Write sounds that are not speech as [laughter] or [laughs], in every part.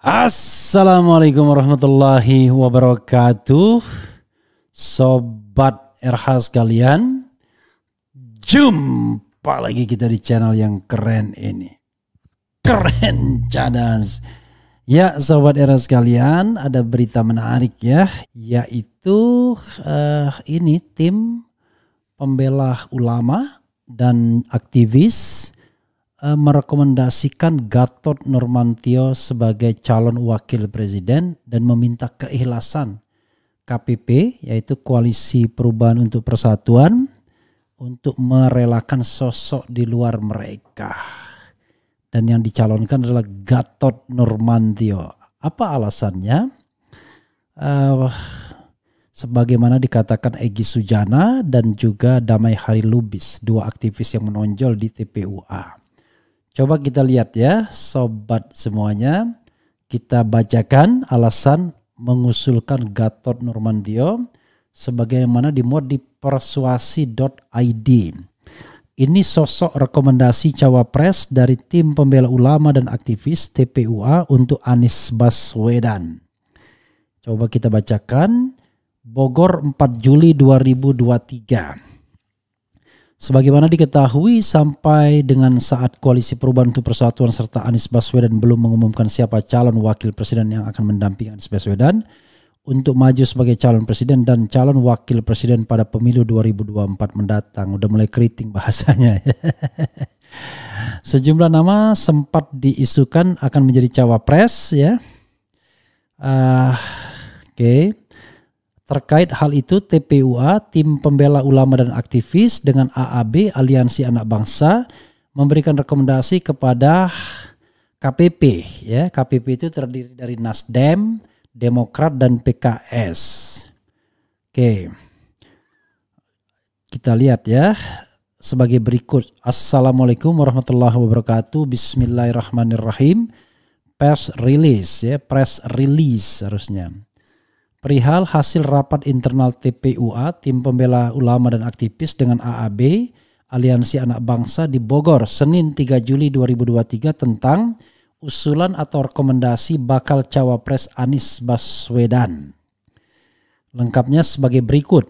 Assalamualaikum warahmatullahi wabarakatuh Sobat RH sekalian Jumpa lagi kita di channel yang keren ini Keren cadas Ya Sobat RH sekalian ada berita menarik ya Yaitu uh, ini tim pembela ulama dan aktivis Eh, merekomendasikan Gatot Nurmantio sebagai calon wakil presiden dan meminta keikhlasan KPP yaitu Koalisi Perubahan untuk Persatuan untuk merelakan sosok di luar mereka. Dan yang dicalonkan adalah Gatot Nurmantio. Apa alasannya? Uh, sebagaimana dikatakan Egi Sujana dan juga Damai Hari Lubis, dua aktivis yang menonjol di TPUA. Coba kita lihat ya, sobat semuanya. Kita bacakan alasan mengusulkan Gatot Nurmantio sebagaimana dimuat di persuasi.id. Ini sosok rekomendasi cawapres dari tim pembela ulama dan aktivis TPUA untuk Anies Baswedan. Coba kita bacakan Bogor 4 Juli 2023. Sebagaimana diketahui sampai dengan saat Koalisi Perubahan untuk Persatuan serta Anies Baswedan belum mengumumkan siapa calon wakil presiden yang akan mendampingi Anies Baswedan untuk maju sebagai calon presiden dan calon wakil presiden pada pemilu 2024 mendatang. Udah mulai keriting bahasanya. [laughs] Sejumlah nama sempat diisukan akan menjadi cawapres ya. Uh, Oke. Okay. Terkait hal itu, TPUA, Tim Pembela Ulama dan Aktivis dengan AAB, Aliansi Anak Bangsa, memberikan rekomendasi kepada KPP. Ya, KPP itu terdiri dari Nasdem, Demokrat, dan PKS. Oke, kita lihat ya sebagai berikut. Assalamualaikum warahmatullahi wabarakatuh. Bismillahirrahmanirrahim. Press release ya, press release harusnya perihal hasil rapat internal TPUA, Tim Pembela Ulama dan Aktivis dengan AAB, Aliansi Anak Bangsa di Bogor, Senin 3 Juli 2023 tentang usulan atau rekomendasi bakal cawapres Anies Baswedan. Lengkapnya sebagai berikut.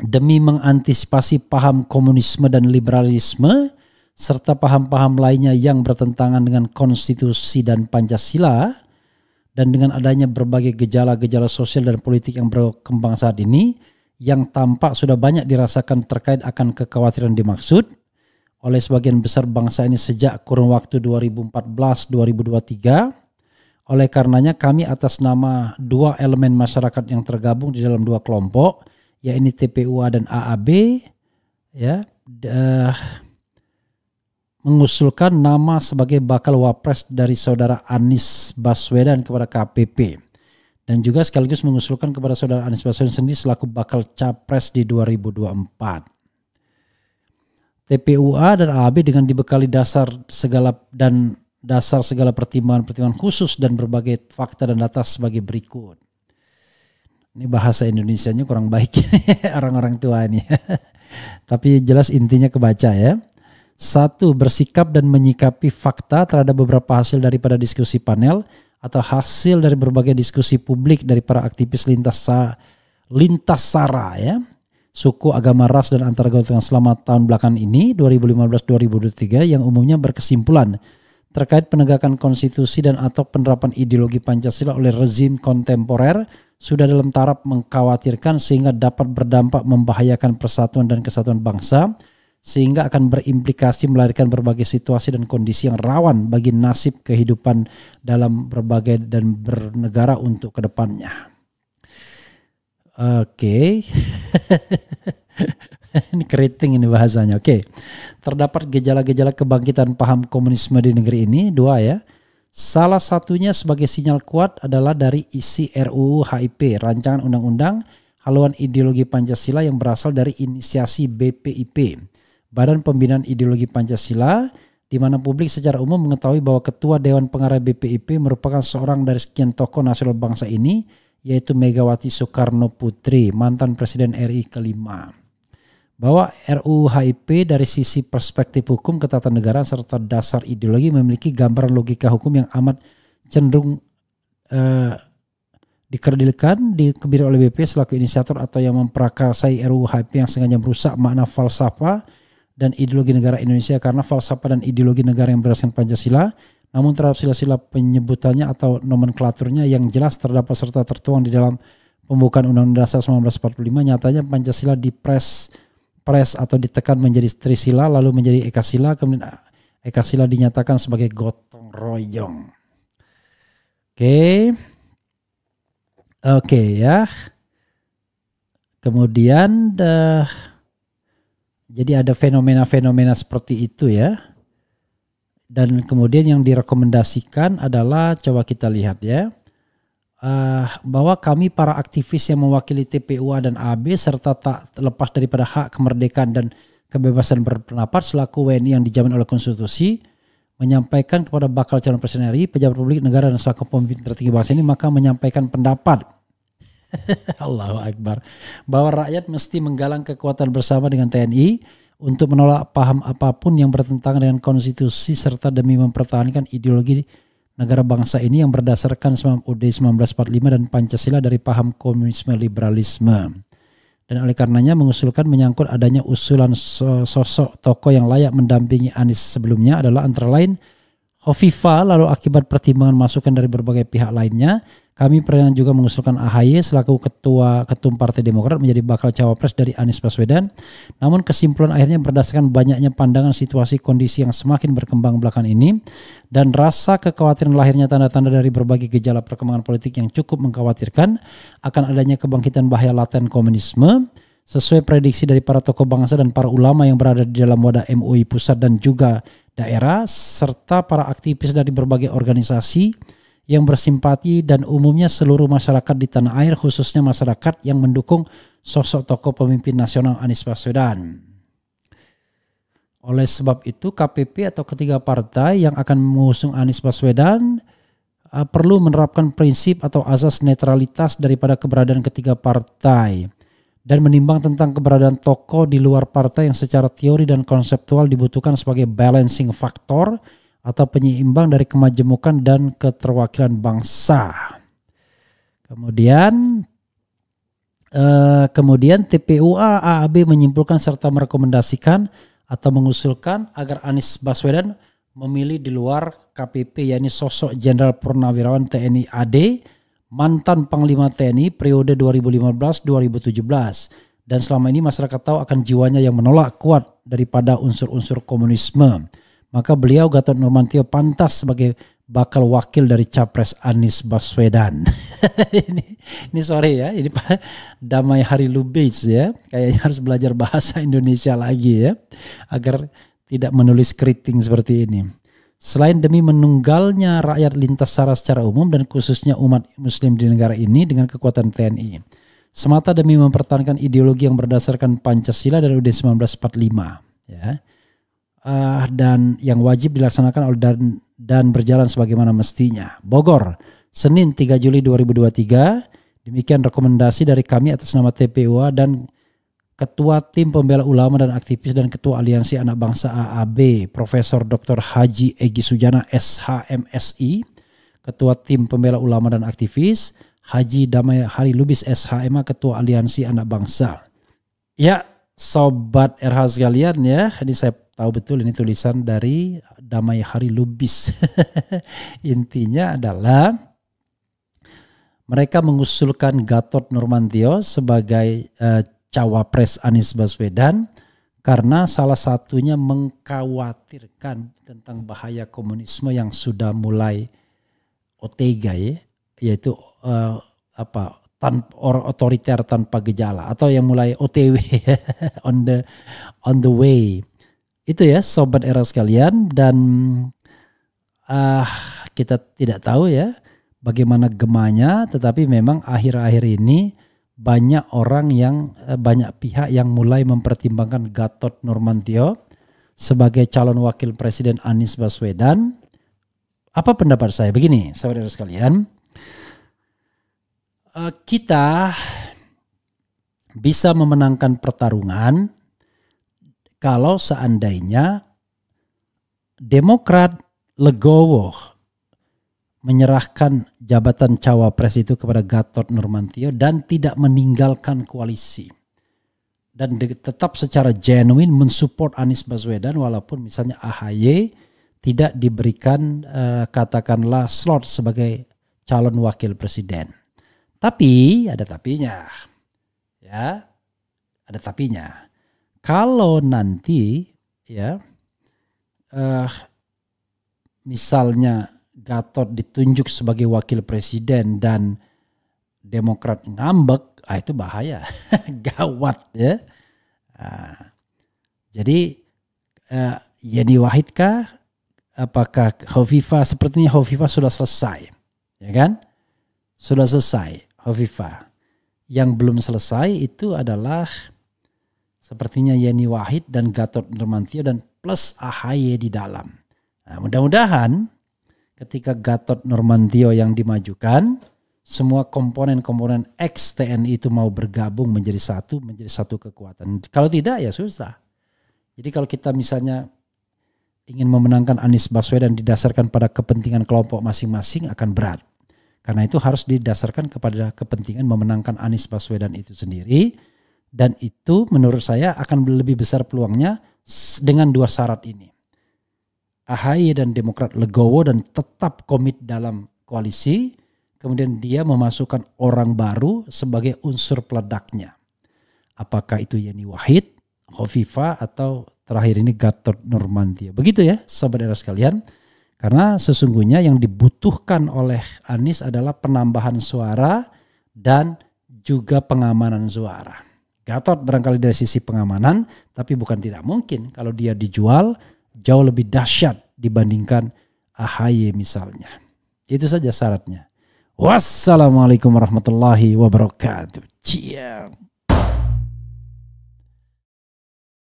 Demi mengantisipasi paham komunisme dan liberalisme, serta paham-paham lainnya yang bertentangan dengan konstitusi dan Pancasila, dan dengan adanya berbagai gejala-gejala sosial dan politik yang berkembang saat ini yang tampak sudah banyak dirasakan terkait akan kekhawatiran dimaksud oleh sebagian besar bangsa ini sejak kurun waktu 2014-2023 oleh karenanya kami atas nama dua elemen masyarakat yang tergabung di dalam dua kelompok, yaitu TPUA dan AAB, ya, uh, mengusulkan nama sebagai bakal wapres dari saudara Anies Baswedan kepada KPP dan juga sekaligus mengusulkan kepada saudara Anies Baswedan sendiri selaku bakal capres di 2024. TPUA dan AB dengan dibekali dasar segala dan dasar segala pertimbangan-pertimbangan khusus dan berbagai fakta dan data sebagai berikut. Ini bahasa Indonesianya kurang baik [laughs] orang-orang tua ini. Tapi jelas intinya kebaca ya. Satu, bersikap dan menyikapi fakta terhadap beberapa hasil daripada diskusi panel atau hasil dari berbagai diskusi publik dari para aktivis lintas sa, lintas sara ya. Suku, agama, ras, dan antar golongan selama tahun belakangan ini 2015-2023 yang umumnya berkesimpulan terkait penegakan konstitusi dan atau penerapan ideologi Pancasila oleh rezim kontemporer sudah dalam taraf mengkhawatirkan sehingga dapat berdampak membahayakan persatuan dan kesatuan bangsa sehingga akan berimplikasi melahirkan berbagai situasi dan kondisi yang rawan bagi nasib kehidupan dalam berbagai dan bernegara untuk kedepannya. Oke, okay. [laughs] ini keriting ini bahasanya. Oke, okay. terdapat gejala-gejala kebangkitan paham komunisme di negeri ini dua ya. Salah satunya sebagai sinyal kuat adalah dari isi RUU HIP, rancangan undang-undang haluan ideologi Pancasila yang berasal dari inisiasi BPIP Badan Pembinaan Ideologi Pancasila, di mana publik secara umum mengetahui bahwa Ketua Dewan Pengarah BPIP merupakan seorang dari sekian tokoh nasional bangsa ini, yaitu Megawati Soekarno Putri, mantan Presiden RI kelima. Bahwa RUU HIP dari sisi perspektif hukum ketatanegaraan serta dasar ideologi memiliki gambaran logika hukum yang amat cenderung eh, dikerdilkan, dikebiri oleh BP selaku inisiator atau yang memperakarsai RUU HIP yang sengaja merusak makna falsafah dan ideologi negara Indonesia karena falsafah dan ideologi negara yang berdasarkan Pancasila namun terhadap sila-sila penyebutannya atau nomenklaturnya yang jelas terdapat serta tertuang di dalam pembukaan Undang-Undang Dasar 1945 nyatanya Pancasila dipres pres atau ditekan menjadi Trisila lalu menjadi Ekasila kemudian Ekasila dinyatakan sebagai gotong royong. Oke. Okay. Oke okay, ya. Kemudian uh, jadi ada fenomena-fenomena seperti itu ya. Dan kemudian yang direkomendasikan adalah coba kita lihat ya. Uh, bahwa kami para aktivis yang mewakili TPUA dan AB serta tak lepas daripada hak kemerdekaan dan kebebasan berpendapat selaku WNI yang dijamin oleh konstitusi menyampaikan kepada bakal calon presiden RI, pejabat publik negara dan selaku pemimpin tertinggi bangsa ini maka menyampaikan pendapat [laughs] Allahu Akbar. Bahwa rakyat mesti menggalang kekuatan bersama dengan TNI untuk menolak paham apapun yang bertentangan dengan konstitusi serta demi mempertahankan ideologi negara bangsa ini yang berdasarkan UUD 1945 dan Pancasila dari paham komunisme liberalisme. Dan oleh karenanya mengusulkan menyangkut adanya usulan sosok tokoh yang layak mendampingi Anies sebelumnya adalah antara lain Hovifa lalu akibat pertimbangan masukan dari berbagai pihak lainnya kami pernah juga mengusulkan AHY selaku ketua ketum Partai Demokrat menjadi bakal cawapres dari Anies Baswedan. Namun kesimpulan akhirnya berdasarkan banyaknya pandangan situasi kondisi yang semakin berkembang belakangan ini dan rasa kekhawatiran lahirnya tanda-tanda dari berbagai gejala perkembangan politik yang cukup mengkhawatirkan akan adanya kebangkitan bahaya laten komunisme sesuai prediksi dari para tokoh bangsa dan para ulama yang berada di dalam wadah MUI pusat dan juga daerah serta para aktivis dari berbagai organisasi yang bersimpati dan umumnya seluruh masyarakat di tanah air khususnya masyarakat yang mendukung sosok tokoh pemimpin nasional Anies Baswedan. Oleh sebab itu KPP atau ketiga partai yang akan mengusung Anies Baswedan eh, perlu menerapkan prinsip atau asas netralitas daripada keberadaan ketiga partai dan menimbang tentang keberadaan tokoh di luar partai yang secara teori dan konseptual dibutuhkan sebagai balancing factor atau penyeimbang dari kemajemukan dan keterwakilan bangsa. Kemudian eh, kemudian TPUA AAB menyimpulkan serta merekomendasikan atau mengusulkan agar Anies Baswedan memilih di luar KPP yakni sosok Jenderal Purnawirawan TNI AD mantan Panglima TNI periode 2015-2017 dan selama ini masyarakat tahu akan jiwanya yang menolak kuat daripada unsur-unsur komunisme. Maka beliau Gatot Nurmantio pantas sebagai bakal wakil dari capres Anies Baswedan. [laughs] ini, ini sorry ya, ini Pak Damai Hari Lubis ya, kayaknya harus belajar bahasa Indonesia lagi ya, agar tidak menulis keriting seperti ini. Selain demi menunggalnya rakyat lintas sara secara umum dan khususnya umat muslim di negara ini dengan kekuatan TNI. Semata demi mempertahankan ideologi yang berdasarkan Pancasila dari UUD 1945. Ya uh, dan yang wajib dilaksanakan oleh dan, dan berjalan sebagaimana mestinya. Bogor, Senin 3 Juli 2023. Demikian rekomendasi dari kami atas nama TPUA dan Ketua Tim Pembela Ulama dan Aktivis dan Ketua Aliansi Anak Bangsa AAB, Profesor Dr. Haji Egi Sujana SHMSI, Ketua Tim Pembela Ulama dan Aktivis, Haji Damai Hari Lubis SHMA, Ketua Aliansi Anak Bangsa. Ya, sobat RH sekalian ya. Ini saya tahu betul ini tulisan dari Damai Hari Lubis. [laughs] Intinya adalah mereka mengusulkan Gatot Nurmantio sebagai eh, cawapres Anies Baswedan karena salah satunya mengkhawatirkan tentang bahaya komunisme yang sudah mulai OTG ya, yaitu eh, apa tanpa or otoriter tanpa gejala atau yang mulai OTW [laughs] on the on the way. Itu ya sobat era sekalian dan ah uh, kita tidak tahu ya bagaimana gemanya tetapi memang akhir-akhir ini banyak orang yang eh, banyak pihak yang mulai mempertimbangkan Gatot Nurmantio sebagai calon wakil presiden Anies Baswedan. Apa pendapat saya? Begini, saudara sekalian Eh, kita bisa memenangkan pertarungan kalau seandainya Demokrat legowo menyerahkan jabatan cawapres itu kepada Gatot Nurmantio dan tidak meninggalkan koalisi dan tetap secara genuine mensupport Anies Baswedan walaupun misalnya AHY tidak diberikan eh, katakanlah slot sebagai calon wakil presiden. Tapi ada tapinya. Ya. Ada tapinya. Kalau nanti ya uh, misalnya Gatot ditunjuk sebagai wakil presiden dan Demokrat ngambek, ah itu bahaya, [laughs] gawat ya. Nah, jadi uh, Yeni Wahidkah, apakah Hovifa sepertinya Hovifa sudah selesai, ya kan? Sudah selesai. Hovifa Yang belum selesai itu adalah sepertinya Yeni Wahid dan Gatot Nurmantio dan plus AHY di dalam. Nah, mudah-mudahan ketika Gatot Nurmantio yang dimajukan, semua komponen-komponen X TNI itu mau bergabung menjadi satu, menjadi satu kekuatan. Kalau tidak ya susah. Jadi kalau kita misalnya ingin memenangkan Anies Baswedan didasarkan pada kepentingan kelompok masing-masing akan berat. Karena itu harus didasarkan kepada kepentingan memenangkan Anies Baswedan itu sendiri dan itu menurut saya akan lebih besar peluangnya dengan dua syarat ini. AHY dan Demokrat legowo dan tetap komit dalam koalisi, kemudian dia memasukkan orang baru sebagai unsur peledaknya. Apakah itu Yeni Wahid, Hovifa atau terakhir ini Gatot Nurmantia. Begitu ya sahabat era sekalian. Karena sesungguhnya yang dibutuhkan oleh Anies adalah penambahan suara dan juga pengamanan suara. Gatot barangkali dari sisi pengamanan, tapi bukan tidak mungkin kalau dia dijual jauh lebih dahsyat dibandingkan AHY misalnya. Itu saja syaratnya. Wassalamualaikum warahmatullahi wabarakatuh. Ciao.